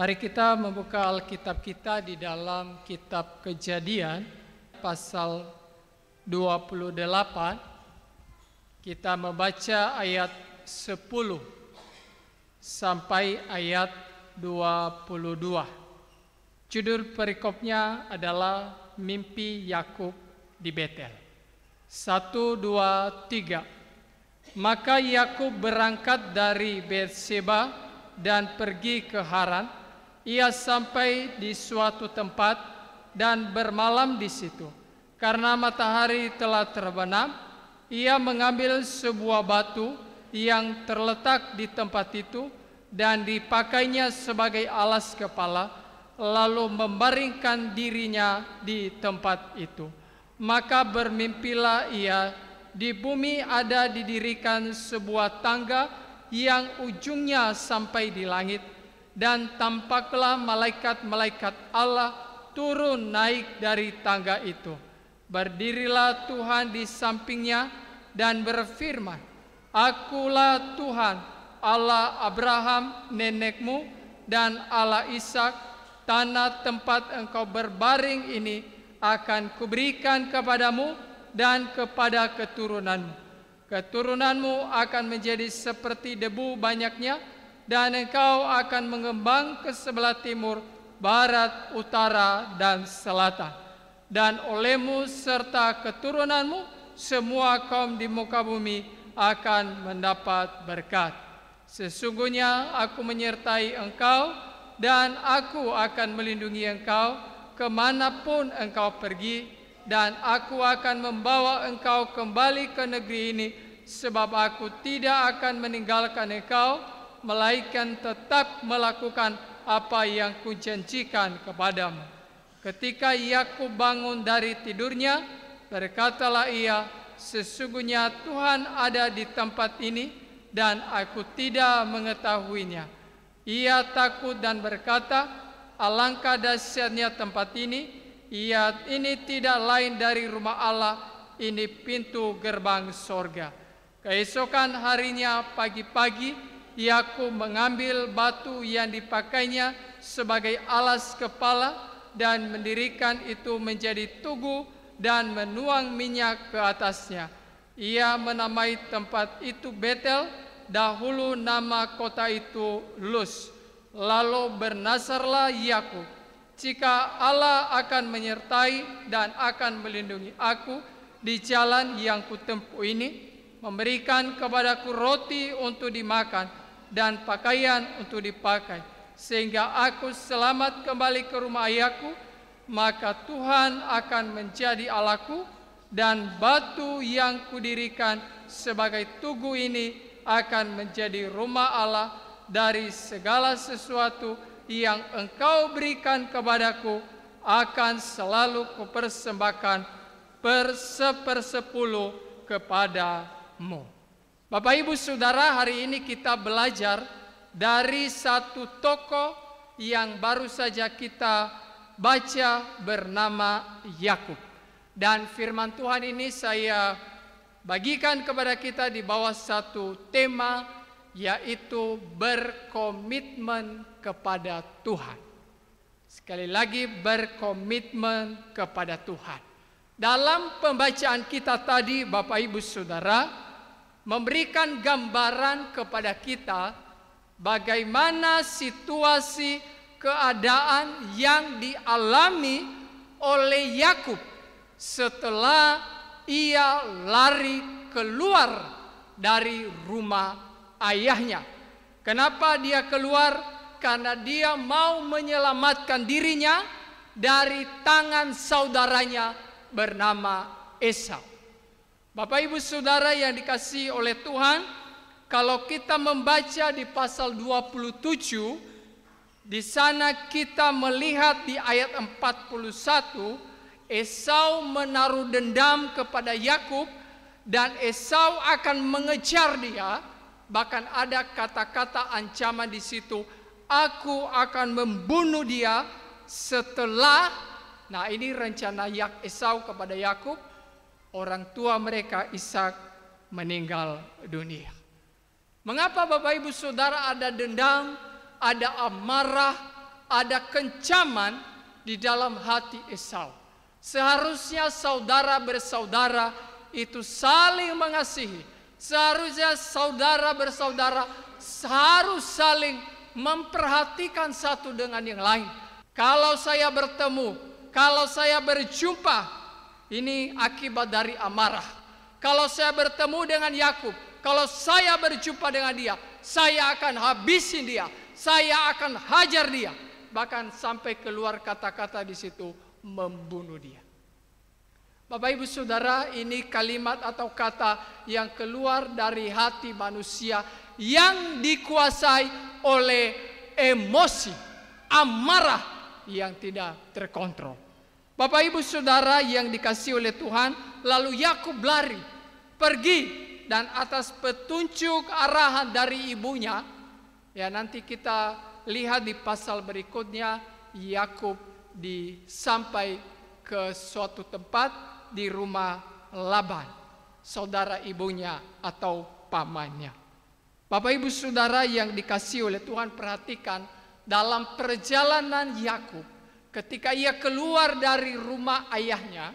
Mari kita membuka Alkitab kita di dalam kitab Kejadian pasal 28. Kita membaca ayat 10 sampai ayat 22. Judul perikopnya adalah mimpi Yakub di Betel. 1 2 3. Maka Yakub berangkat dari Beersheba dan pergi ke Haran ia sampai di suatu tempat dan bermalam di situ. Karena matahari telah terbenam, ia mengambil sebuah batu yang terletak di tempat itu dan dipakainya sebagai alas kepala, lalu membaringkan dirinya di tempat itu. Maka bermimpilah ia, di bumi ada didirikan sebuah tangga yang ujungnya sampai di langit, dan tampaklah malaikat-malaikat Allah turun naik dari tangga itu. Berdirilah Tuhan di sampingnya dan berfirman, Akulah Tuhan Allah Abraham nenekmu dan Allah Ishak tanah tempat engkau berbaring ini akan kuberikan kepadamu dan kepada keturunanmu. Keturunanmu akan menjadi seperti debu banyaknya dan engkau akan mengembang ke sebelah timur, barat, utara, dan selatan. Dan olehmu serta keturunanmu, semua kaum di muka bumi akan mendapat berkat. Sesungguhnya aku menyertai engkau dan aku akan melindungi engkau kemanapun engkau pergi dan aku akan membawa engkau kembali ke negeri ini sebab aku tidak akan meninggalkan engkau melainkan tetap melakukan apa yang kujanjikan kepadamu. Ketika Yakub bangun dari tidurnya, berkatalah ia, sesungguhnya Tuhan ada di tempat ini dan aku tidak mengetahuinya. Ia takut dan berkata, alangkah dahsyatnya tempat ini, ia ini tidak lain dari rumah Allah, ini pintu gerbang sorga. Keesokan harinya pagi-pagi Yakub mengambil batu yang dipakainya sebagai alas kepala dan mendirikan itu menjadi tugu dan menuang minyak ke atasnya. Ia menamai tempat itu Betel, dahulu nama kota itu Luz. Lalu bernasarlah Yakub. Jika Allah akan menyertai dan akan melindungi aku di jalan yang kutempuh ini, memberikan kepadaku roti untuk dimakan dan pakaian untuk dipakai sehingga aku selamat kembali ke rumah ayahku maka Tuhan akan menjadi Allahku dan batu yang kudirikan sebagai tugu ini akan menjadi rumah Allah dari segala sesuatu yang engkau berikan kepadaku akan selalu kupersembahkan persepersepuluh kepadamu. Bapak Ibu Saudara, hari ini kita belajar dari satu toko yang baru saja kita baca bernama Yakub. Dan firman Tuhan ini saya bagikan kepada kita di bawah satu tema yaitu berkomitmen kepada Tuhan. Sekali lagi berkomitmen kepada Tuhan. Dalam pembacaan kita tadi Bapak Ibu Saudara, memberikan gambaran kepada kita bagaimana situasi keadaan yang dialami oleh Yakub setelah ia lari keluar dari rumah ayahnya. Kenapa dia keluar? Karena dia mau menyelamatkan dirinya dari tangan saudaranya bernama Esau. Bapak Ibu Saudara yang dikasih oleh Tuhan, kalau kita membaca di pasal 27, di sana kita melihat di ayat 41, Esau menaruh dendam kepada Yakub dan Esau akan mengejar dia, bahkan ada kata-kata ancaman di situ, aku akan membunuh dia setelah Nah, ini rencana Yak Esau kepada Yakub orang tua mereka Ishak meninggal dunia. Mengapa Bapak Ibu Saudara ada dendam, ada amarah, ada kencaman di dalam hati Esau? Seharusnya saudara bersaudara itu saling mengasihi. Seharusnya saudara bersaudara harus saling memperhatikan satu dengan yang lain. Kalau saya bertemu, kalau saya berjumpa, ini akibat dari amarah. Kalau saya bertemu dengan Yakub, kalau saya berjumpa dengan dia, saya akan habisin dia, saya akan hajar dia, bahkan sampai keluar kata-kata di situ membunuh dia. Bapak Ibu Saudara, ini kalimat atau kata yang keluar dari hati manusia yang dikuasai oleh emosi, amarah yang tidak terkontrol. Bapak ibu saudara yang dikasih oleh Tuhan, lalu Yakub lari, pergi dan atas petunjuk arahan dari ibunya, ya nanti kita lihat di pasal berikutnya Yakub disampai ke suatu tempat di rumah Laban, saudara ibunya atau pamannya. Bapak Ibu Saudara yang dikasih oleh Tuhan perhatikan dalam perjalanan Yakub Ketika ia keluar dari rumah ayahnya,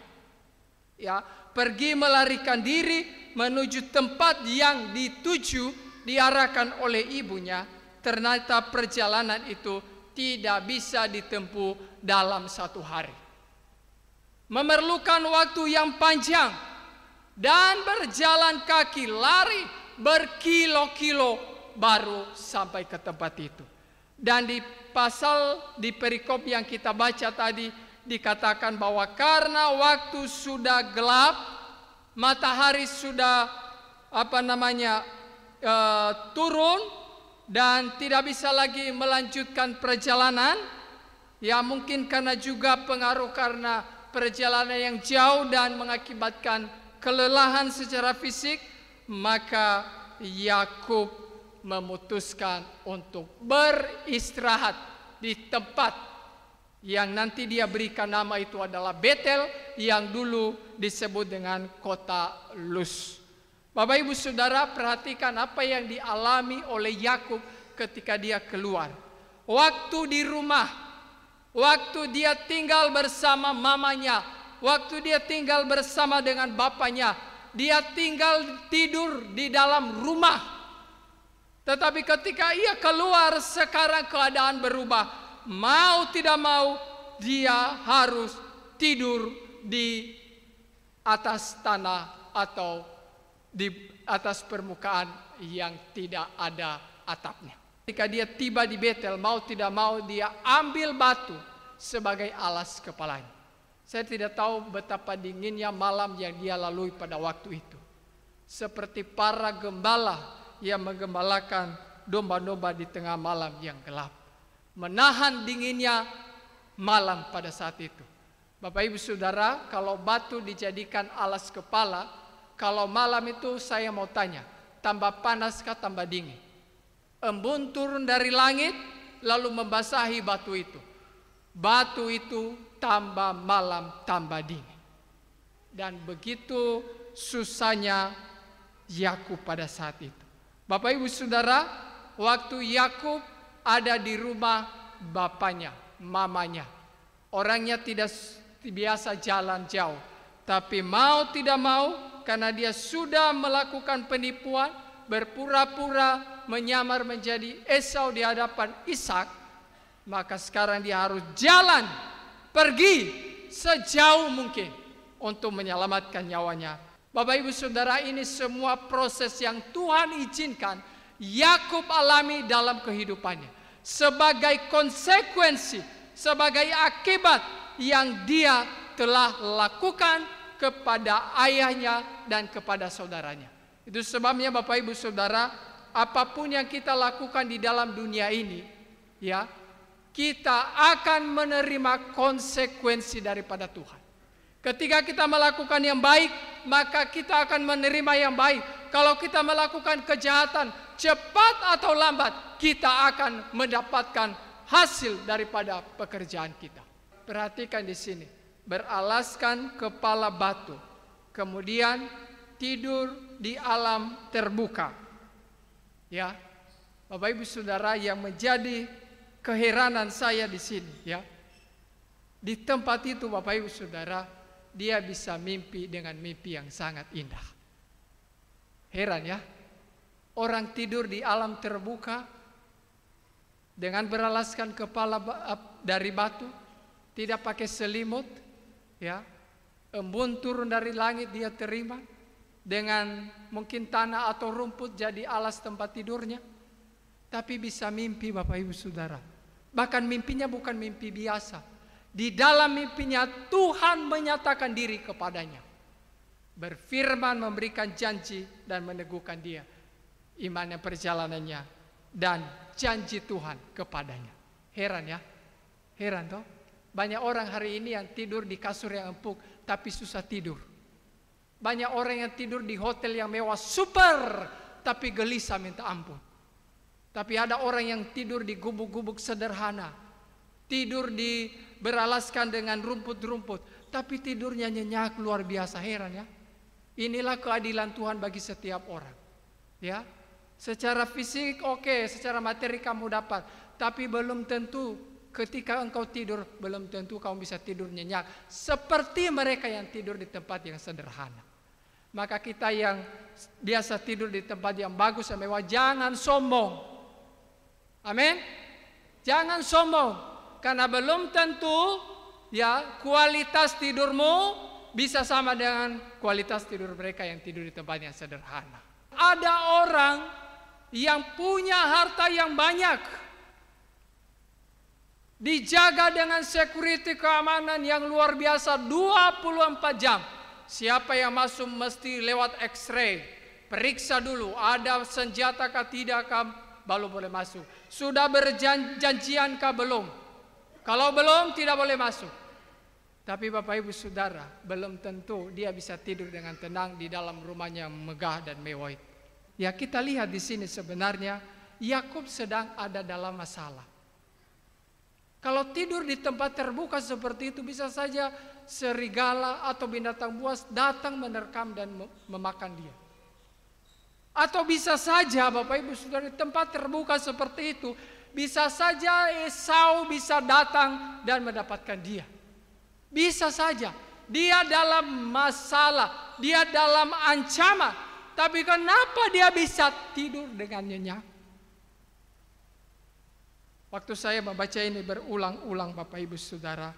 ya, pergi melarikan diri menuju tempat yang dituju diarahkan oleh ibunya, ternyata perjalanan itu tidak bisa ditempuh dalam satu hari. Memerlukan waktu yang panjang dan berjalan kaki lari berkilo-kilo baru sampai ke tempat itu. Dan di pasal di perikop yang kita baca tadi dikatakan bahwa karena waktu sudah gelap, matahari sudah apa namanya e, turun dan tidak bisa lagi melanjutkan perjalanan, ya mungkin karena juga pengaruh karena perjalanan yang jauh dan mengakibatkan kelelahan secara fisik, maka Yakub memutuskan untuk beristirahat di tempat yang nanti dia berikan nama itu adalah Betel yang dulu disebut dengan kota Luz. Bapak Ibu Saudara perhatikan apa yang dialami oleh Yakub ketika dia keluar. Waktu di rumah, waktu dia tinggal bersama mamanya, waktu dia tinggal bersama dengan bapaknya, dia tinggal tidur di dalam rumah tetapi ketika ia keluar sekarang keadaan berubah. Mau tidak mau dia harus tidur di atas tanah atau di atas permukaan yang tidak ada atapnya. Ketika dia tiba di Betel, mau tidak mau dia ambil batu sebagai alas kepalanya. Saya tidak tahu betapa dinginnya malam yang dia lalui pada waktu itu. Seperti para gembala yang menggembalakan domba-domba di tengah malam yang gelap. Menahan dinginnya malam pada saat itu. Bapak ibu saudara, kalau batu dijadikan alas kepala, kalau malam itu saya mau tanya, tambah panaskah tambah dingin? Embun turun dari langit lalu membasahi batu itu. Batu itu tambah malam tambah dingin. Dan begitu susahnya Yakub pada saat itu. Bapak Ibu Saudara, waktu Yakub ada di rumah bapaknya, mamanya. Orangnya tidak biasa jalan jauh, tapi mau tidak mau karena dia sudah melakukan penipuan, berpura-pura menyamar menjadi Esau di hadapan Ishak, maka sekarang dia harus jalan pergi sejauh mungkin untuk menyelamatkan nyawanya Bapak Ibu Saudara, ini semua proses yang Tuhan izinkan Yakub alami dalam kehidupannya sebagai konsekuensi, sebagai akibat yang dia telah lakukan kepada ayahnya dan kepada saudaranya. Itu sebabnya Bapak Ibu Saudara, apapun yang kita lakukan di dalam dunia ini, ya, kita akan menerima konsekuensi daripada Tuhan. Ketika kita melakukan yang baik, maka kita akan menerima yang baik. Kalau kita melakukan kejahatan, cepat atau lambat kita akan mendapatkan hasil daripada pekerjaan kita. Perhatikan di sini, beralaskan kepala batu, kemudian tidur di alam terbuka. Ya. Bapak Ibu Saudara yang menjadi keheranan saya di sini ya. Di tempat itu Bapak Ibu Saudara dia bisa mimpi dengan mimpi yang sangat indah. Heran ya, orang tidur di alam terbuka dengan beralaskan kepala dari batu, tidak pakai selimut, ya, embun turun dari langit dia terima dengan mungkin tanah atau rumput jadi alas tempat tidurnya, tapi bisa mimpi Bapak Ibu Saudara. Bahkan mimpinya bukan mimpi biasa, di dalam mimpinya Tuhan menyatakan diri kepadanya. Berfirman memberikan janji dan meneguhkan dia. Imannya perjalanannya dan janji Tuhan kepadanya. Heran ya? Heran toh? Banyak orang hari ini yang tidur di kasur yang empuk tapi susah tidur. Banyak orang yang tidur di hotel yang mewah super tapi gelisah minta ampun. Tapi ada orang yang tidur di gubuk-gubuk sederhana. Tidur di beralaskan dengan rumput-rumput, tapi tidurnya nyenyak luar biasa heran ya. Inilah keadilan Tuhan bagi setiap orang. Ya. Secara fisik oke, okay, secara materi kamu dapat, tapi belum tentu ketika engkau tidur belum tentu kamu bisa tidur nyenyak seperti mereka yang tidur di tempat yang sederhana. Maka kita yang biasa tidur di tempat yang bagus dan mewah jangan sombong. Amin. Jangan sombong karena belum tentu ya kualitas tidurmu bisa sama dengan kualitas tidur mereka yang tidur di tempat yang sederhana. Ada orang yang punya harta yang banyak, dijaga dengan security keamanan yang luar biasa 24 jam. Siapa yang masuk mesti lewat x-ray, periksa dulu ada senjata kah tidak kah, baru boleh masuk. Sudah berjanjiankah belum? Kalau belum tidak boleh masuk. Tapi Bapak Ibu Saudara, belum tentu dia bisa tidur dengan tenang di dalam rumahnya yang megah dan mewah Ya kita lihat di sini sebenarnya Yakub sedang ada dalam masalah. Kalau tidur di tempat terbuka seperti itu bisa saja serigala atau binatang buas datang menerkam dan memakan dia. Atau bisa saja Bapak Ibu Saudara di tempat terbuka seperti itu bisa saja Esau bisa datang dan mendapatkan dia. Bisa saja dia dalam masalah, dia dalam ancaman. Tapi kenapa dia bisa tidur dengan nyenyak? Waktu saya membaca ini berulang-ulang Bapak Ibu Saudara,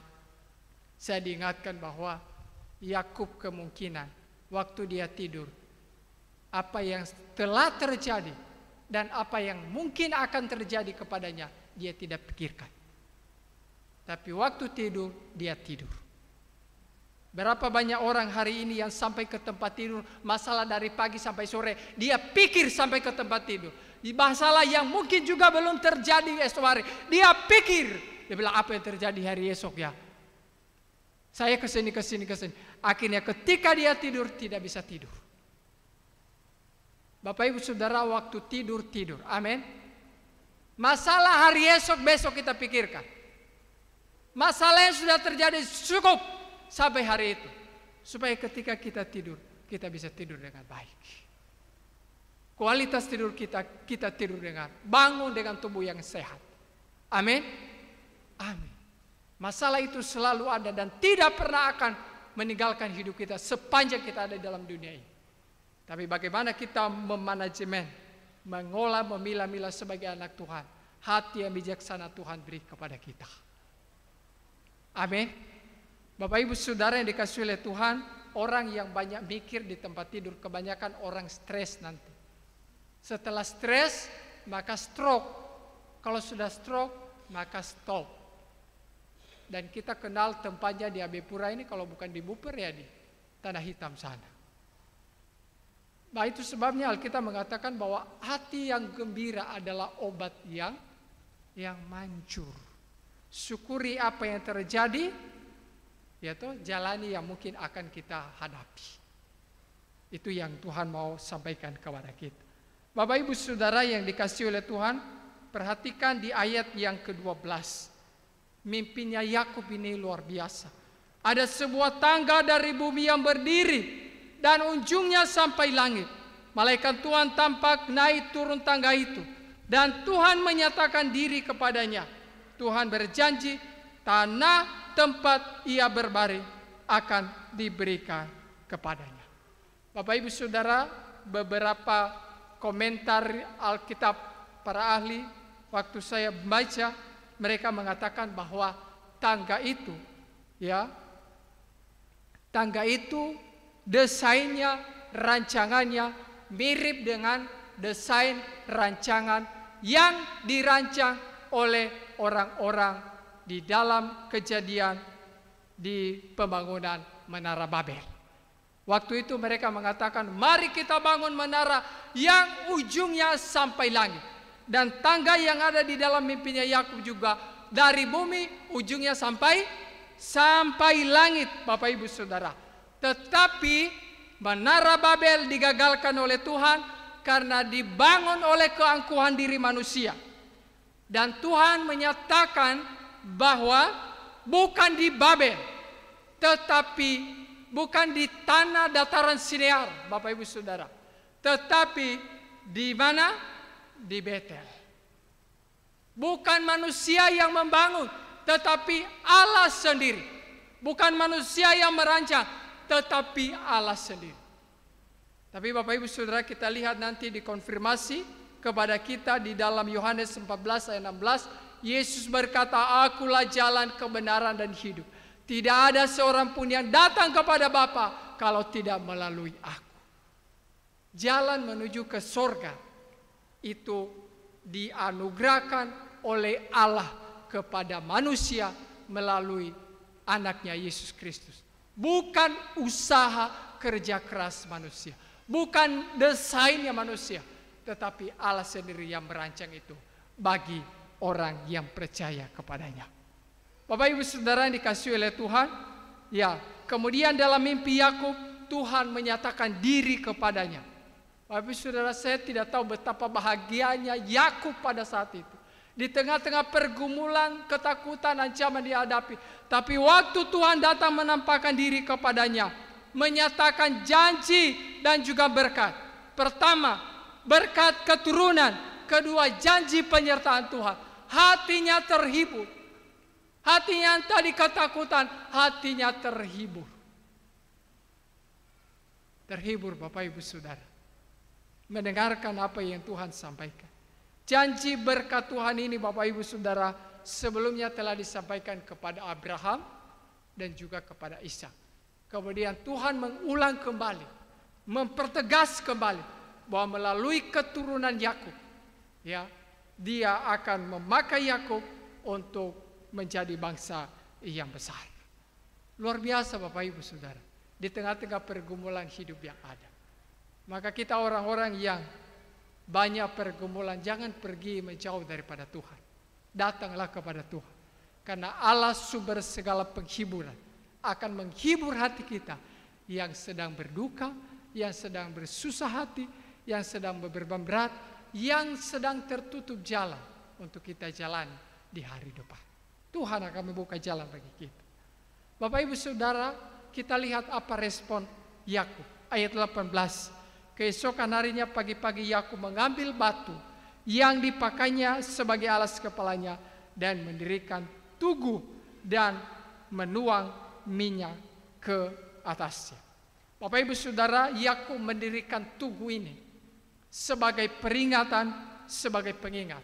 saya diingatkan bahwa Yakub kemungkinan waktu dia tidur apa yang telah terjadi dan apa yang mungkin akan terjadi kepadanya dia tidak pikirkan. Tapi waktu tidur dia tidur. Berapa banyak orang hari ini yang sampai ke tempat tidur masalah dari pagi sampai sore dia pikir sampai ke tempat tidur. Di masalah yang mungkin juga belum terjadi esok hari dia pikir. Dia bilang apa yang terjadi hari esok ya? Saya kesini kesini kesini. Akhirnya ketika dia tidur tidak bisa tidur. Bapak Ibu Saudara waktu tidur tidur. Amin. Masalah hari esok besok kita pikirkan. Masalah yang sudah terjadi cukup sampai hari itu. Supaya ketika kita tidur, kita bisa tidur dengan baik. Kualitas tidur kita, kita tidur dengan bangun dengan tubuh yang sehat. Amin. Amin. Masalah itu selalu ada dan tidak pernah akan meninggalkan hidup kita sepanjang kita ada dalam dunia ini. Tapi bagaimana kita memanajemen, mengolah, memilah-milah sebagai anak Tuhan. Hati yang bijaksana Tuhan beri kepada kita. Amin. Bapak ibu saudara yang dikasih oleh Tuhan, orang yang banyak mikir di tempat tidur, kebanyakan orang stres nanti. Setelah stres, maka stroke. Kalau sudah stroke, maka stop. Dan kita kenal tempatnya di Abepura ini kalau bukan di Buper ya di Tanah Hitam sana. Nah itu sebabnya Alkitab mengatakan bahwa hati yang gembira adalah obat yang yang mancur. Syukuri apa yang terjadi, yaitu jalani yang mungkin akan kita hadapi. Itu yang Tuhan mau sampaikan kepada kita. Bapak ibu saudara yang dikasih oleh Tuhan, perhatikan di ayat yang ke-12. Mimpinya Yakub ini luar biasa. Ada sebuah tangga dari bumi yang berdiri dan ujungnya sampai langit. Malaikat Tuhan tampak naik turun tangga itu dan Tuhan menyatakan diri kepadanya. Tuhan berjanji tanah tempat ia berbaring akan diberikan kepadanya. Bapak Ibu Saudara, beberapa komentar Alkitab para ahli waktu saya baca mereka mengatakan bahwa tangga itu ya tangga itu desainnya, rancangannya mirip dengan desain rancangan yang dirancang oleh orang-orang di dalam kejadian di pembangunan Menara Babel. Waktu itu mereka mengatakan, "Mari kita bangun menara yang ujungnya sampai langit." Dan tangga yang ada di dalam mimpinya Yakub juga dari bumi ujungnya sampai sampai langit, Bapak Ibu Saudara. Tetapi menara Babel digagalkan oleh Tuhan karena dibangun oleh keangkuhan diri manusia. Dan Tuhan menyatakan bahwa bukan di Babel, tetapi bukan di tanah dataran Sinear, Bapak Ibu Saudara, tetapi di mana? Di Betel. Bukan manusia yang membangun, tetapi Allah sendiri. Bukan manusia yang merancang, tetapi Allah sendiri. Tapi Bapak Ibu Saudara kita lihat nanti dikonfirmasi kepada kita di dalam Yohanes 14 ayat 16, Yesus berkata, "Akulah jalan kebenaran dan hidup. Tidak ada seorang pun yang datang kepada Bapa kalau tidak melalui aku." Jalan menuju ke sorga itu dianugerahkan oleh Allah kepada manusia melalui anaknya Yesus Kristus bukan usaha kerja keras manusia, bukan desainnya manusia, tetapi Allah sendiri yang merancang itu bagi orang yang percaya kepadanya. Bapak Ibu Saudara yang dikasih oleh Tuhan, ya, kemudian dalam mimpi Yakub Tuhan menyatakan diri kepadanya. Bapak Ibu Saudara saya tidak tahu betapa bahagianya Yakub pada saat itu. Di tengah-tengah pergumulan, ketakutan, ancaman dihadapi. Tapi waktu Tuhan datang menampakkan diri kepadanya. Menyatakan janji dan juga berkat. Pertama, berkat keturunan. Kedua, janji penyertaan Tuhan. Hatinya terhibur. Hatinya yang tadi ketakutan, hatinya terhibur. Terhibur Bapak Ibu Saudara. Mendengarkan apa yang Tuhan sampaikan. Janji berkat Tuhan ini Bapak Ibu Saudara sebelumnya telah disampaikan kepada Abraham dan juga kepada Ishak. Kemudian Tuhan mengulang kembali, mempertegas kembali bahwa melalui keturunan Yakub, ya, dia akan memakai Yakub untuk menjadi bangsa yang besar. Luar biasa Bapak Ibu Saudara, di tengah-tengah pergumulan hidup yang ada. Maka kita orang-orang yang banyak pergumulan, jangan pergi menjauh daripada Tuhan. Datanglah kepada Tuhan. Karena Allah sumber segala penghiburan akan menghibur hati kita yang sedang berduka, yang sedang bersusah hati, yang sedang berbeban berat, yang sedang tertutup jalan untuk kita jalan di hari depan. Tuhan akan membuka jalan bagi kita. Bapak Ibu Saudara, kita lihat apa respon Yakub ayat 18 Keesokan harinya pagi-pagi Yakub mengambil batu yang dipakainya sebagai alas kepalanya dan mendirikan tugu dan menuang minyak ke atasnya. Bapak Ibu Saudara, Yakub mendirikan tugu ini sebagai peringatan, sebagai pengingat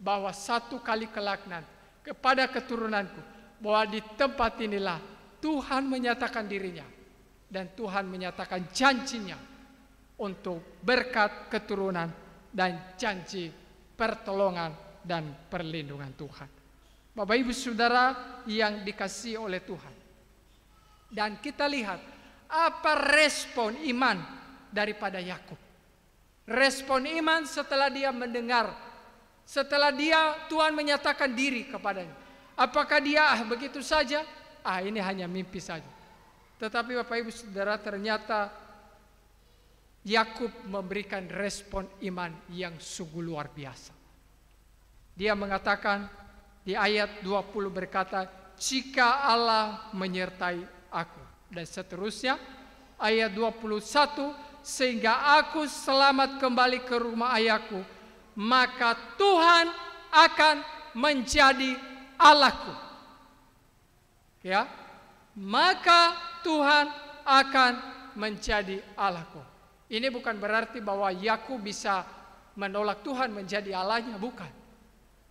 bahwa satu kali kelak nanti kepada keturunanku bahwa di tempat inilah Tuhan menyatakan dirinya dan Tuhan menyatakan janjinya untuk berkat keturunan dan janji pertolongan dan perlindungan Tuhan. Bapak Ibu Saudara yang dikasihi oleh Tuhan. Dan kita lihat apa respon iman daripada Yakub. Respon iman setelah dia mendengar, setelah dia Tuhan menyatakan diri kepadanya. Apakah dia ah begitu saja? Ah ini hanya mimpi saja. Tetapi Bapak Ibu Saudara ternyata Yakub memberikan respon iman yang sungguh luar biasa. Dia mengatakan di ayat 20 berkata, "Jika Allah menyertai aku." Dan seterusnya ayat 21 sehingga aku selamat kembali ke rumah ayahku, maka Tuhan akan menjadi Allahku. Ya. Maka Tuhan akan menjadi Allahku. Ini bukan berarti bahwa Yakub bisa menolak Tuhan menjadi Allahnya, bukan.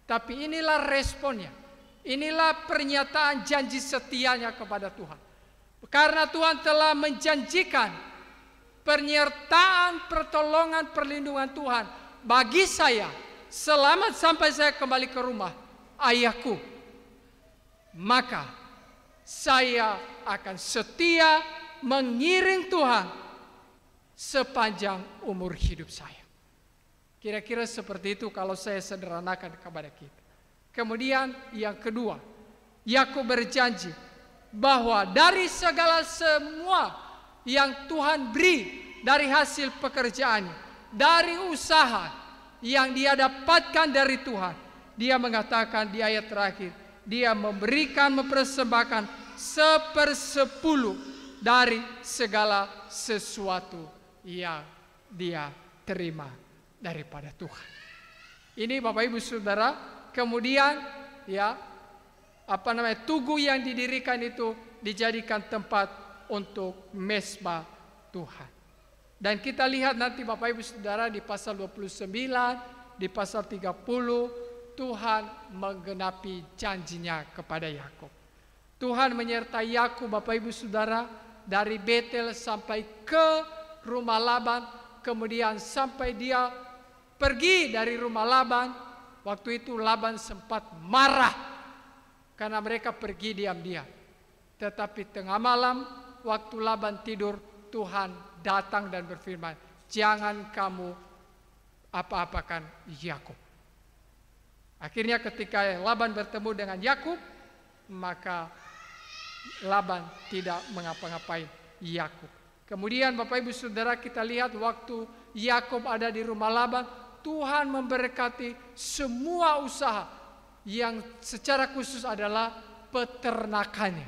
Tapi inilah responnya. Inilah pernyataan janji setianya kepada Tuhan. Karena Tuhan telah menjanjikan pernyataan pertolongan, perlindungan Tuhan bagi saya selamat sampai saya kembali ke rumah ayahku. Maka saya akan setia mengiring Tuhan sepanjang umur hidup saya. Kira-kira seperti itu kalau saya sederhanakan kepada kita. Kemudian yang kedua, Yakub berjanji bahwa dari segala semua yang Tuhan beri dari hasil pekerjaannya, dari usaha yang dia dapatkan dari Tuhan, dia mengatakan di ayat terakhir, dia memberikan mempersembahkan sepersepuluh dari segala sesuatu yang dia terima daripada Tuhan. Ini Bapak Ibu Saudara, kemudian ya apa namanya tugu yang didirikan itu dijadikan tempat untuk mesbah Tuhan. Dan kita lihat nanti Bapak Ibu Saudara di pasal 29, di pasal 30 Tuhan menggenapi janjinya kepada Yakub. Tuhan menyertai Yakub Bapak Ibu Saudara dari Betel sampai ke rumah Laban, kemudian sampai dia pergi dari rumah Laban, waktu itu Laban sempat marah karena mereka pergi diam-diam. Tetapi tengah malam waktu Laban tidur, Tuhan datang dan berfirman, "Jangan kamu apa-apakan Yakub." Akhirnya ketika Laban bertemu dengan Yakub, maka Laban tidak mengapa-ngapain Yakub. Kemudian Bapak Ibu Saudara kita lihat waktu Yakob ada di rumah Laban, Tuhan memberkati semua usaha yang secara khusus adalah peternakannya.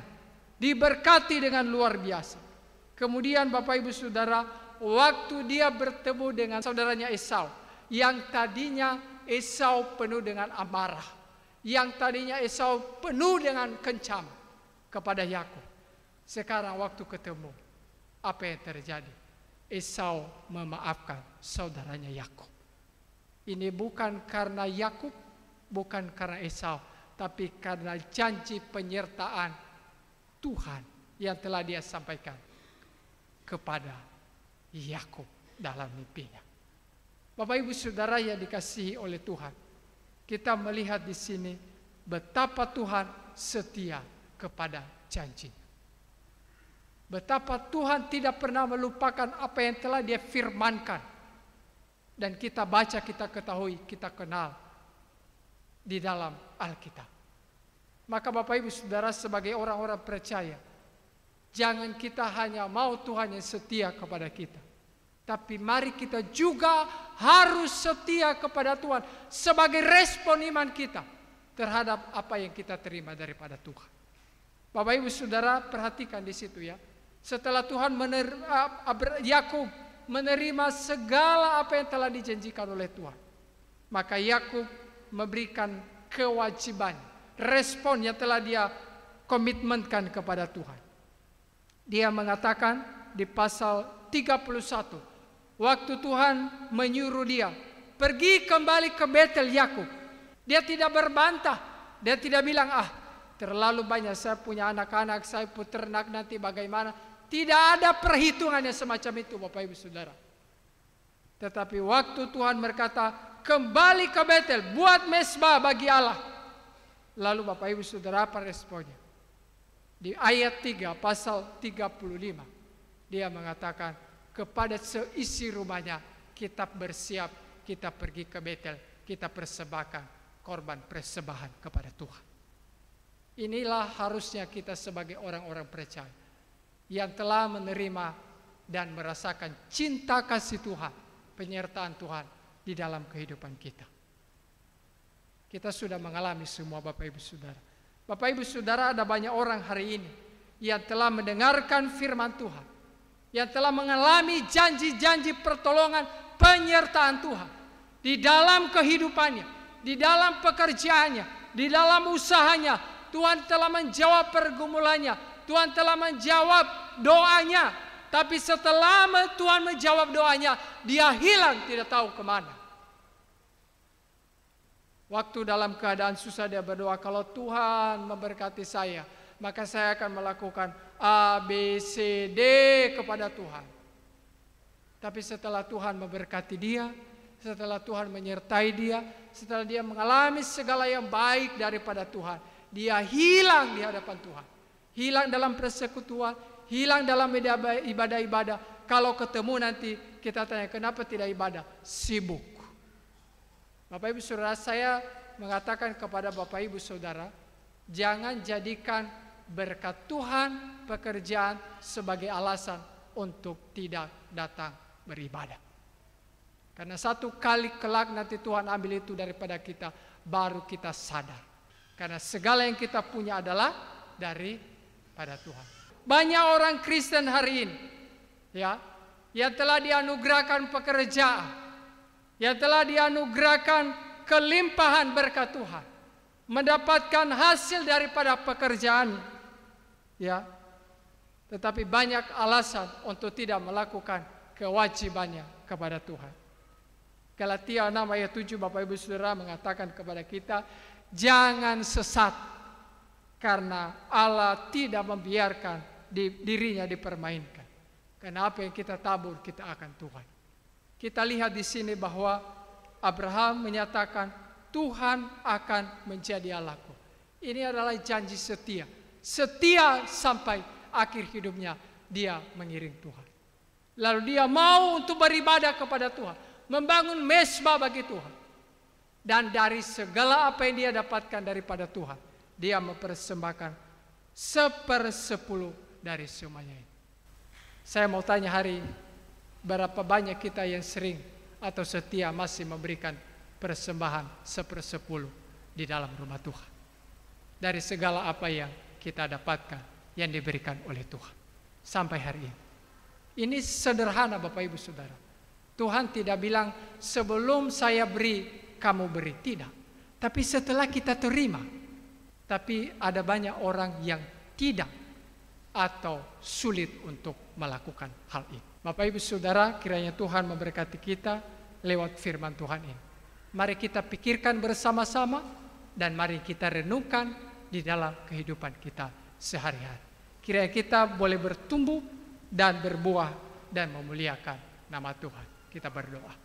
Diberkati dengan luar biasa. Kemudian Bapak Ibu Saudara, waktu dia bertemu dengan saudaranya Esau, yang tadinya Esau penuh dengan amarah, yang tadinya Esau penuh dengan kencam kepada Yakub. Sekarang waktu ketemu, apa yang terjadi? Esau memaafkan saudaranya Yakub. Ini bukan karena Yakub, bukan karena Esau, tapi karena janji penyertaan Tuhan yang telah dia sampaikan kepada Yakub dalam mimpinya. Bapak Ibu Saudara yang dikasihi oleh Tuhan, kita melihat di sini betapa Tuhan setia kepada janjinya. Betapa Tuhan tidak pernah melupakan apa yang telah dia firmankan. Dan kita baca, kita ketahui, kita kenal di dalam Alkitab. Maka Bapak Ibu Saudara sebagai orang-orang percaya, jangan kita hanya mau Tuhan yang setia kepada kita. Tapi mari kita juga harus setia kepada Tuhan sebagai respon iman kita terhadap apa yang kita terima daripada Tuhan. Bapak Ibu Saudara perhatikan di situ ya. Setelah Tuhan menerima Yakub menerima segala apa yang telah dijanjikan oleh Tuhan, maka Yakub memberikan kewajiban, respon yang telah dia komitmenkan kepada Tuhan. Dia mengatakan di pasal 31, waktu Tuhan menyuruh dia pergi kembali ke Betel Yakub. Dia tidak berbantah, dia tidak bilang ah terlalu banyak saya punya anak-anak, saya puternak nanti bagaimana. Tidak ada perhitungannya semacam itu Bapak Ibu Saudara. Tetapi waktu Tuhan berkata, kembali ke Betel, buat mesbah bagi Allah. Lalu Bapak Ibu Saudara apa responnya? Di ayat 3 pasal 35 dia mengatakan kepada seisi rumahnya kita bersiap, kita pergi ke Betel, kita persembahkan korban persembahan kepada Tuhan. Inilah harusnya kita sebagai orang-orang percaya yang telah menerima dan merasakan cinta kasih Tuhan, penyertaan Tuhan di dalam kehidupan kita. Kita sudah mengalami semua Bapak Ibu Saudara. Bapak Ibu Saudara ada banyak orang hari ini yang telah mendengarkan firman Tuhan. Yang telah mengalami janji-janji pertolongan penyertaan Tuhan. Di dalam kehidupannya, di dalam pekerjaannya, di dalam usahanya. Tuhan telah menjawab pergumulannya, Tuhan telah menjawab doanya. Tapi setelah Tuhan menjawab doanya, dia hilang tidak tahu kemana. Waktu dalam keadaan susah dia berdoa, kalau Tuhan memberkati saya, maka saya akan melakukan A, B, C, D kepada Tuhan. Tapi setelah Tuhan memberkati dia, setelah Tuhan menyertai dia, setelah dia mengalami segala yang baik daripada Tuhan, dia hilang di hadapan Tuhan hilang dalam persekutuan, hilang dalam ibadah-ibadah. Kalau ketemu nanti kita tanya kenapa tidak ibadah? Sibuk. Bapak Ibu Saudara, saya mengatakan kepada Bapak Ibu Saudara, jangan jadikan berkat Tuhan pekerjaan sebagai alasan untuk tidak datang beribadah. Karena satu kali kelak nanti Tuhan ambil itu daripada kita, baru kita sadar. Karena segala yang kita punya adalah dari pada Tuhan. Banyak orang Kristen hari ini ya yang telah dianugerahkan pekerjaan, yang telah dianugerahkan kelimpahan berkat Tuhan, mendapatkan hasil daripada pekerjaan ya. Tetapi banyak alasan untuk tidak melakukan kewajibannya kepada Tuhan. Galatia 6 ayat 7 Bapak Ibu Saudara mengatakan kepada kita jangan sesat karena Allah tidak membiarkan dirinya dipermainkan. Karena apa yang kita tabur kita akan Tuhan. Kita lihat di sini bahwa Abraham menyatakan Tuhan akan menjadi Allahku. Ini adalah janji setia. Setia sampai akhir hidupnya dia mengiring Tuhan. Lalu dia mau untuk beribadah kepada Tuhan. Membangun mesbah bagi Tuhan. Dan dari segala apa yang dia dapatkan daripada Tuhan dia mempersembahkan sepersepuluh dari semuanya ini. Saya mau tanya hari berapa banyak kita yang sering atau setia masih memberikan persembahan sepersepuluh di dalam rumah Tuhan. Dari segala apa yang kita dapatkan yang diberikan oleh Tuhan sampai hari ini. Ini sederhana Bapak Ibu Saudara. Tuhan tidak bilang sebelum saya beri kamu beri tidak, tapi setelah kita terima tapi ada banyak orang yang tidak atau sulit untuk melakukan hal ini. Bapak Ibu Saudara, kiranya Tuhan memberkati kita lewat firman Tuhan ini. Mari kita pikirkan bersama-sama dan mari kita renungkan di dalam kehidupan kita sehari-hari. Kiranya kita boleh bertumbuh dan berbuah dan memuliakan nama Tuhan. Kita berdoa.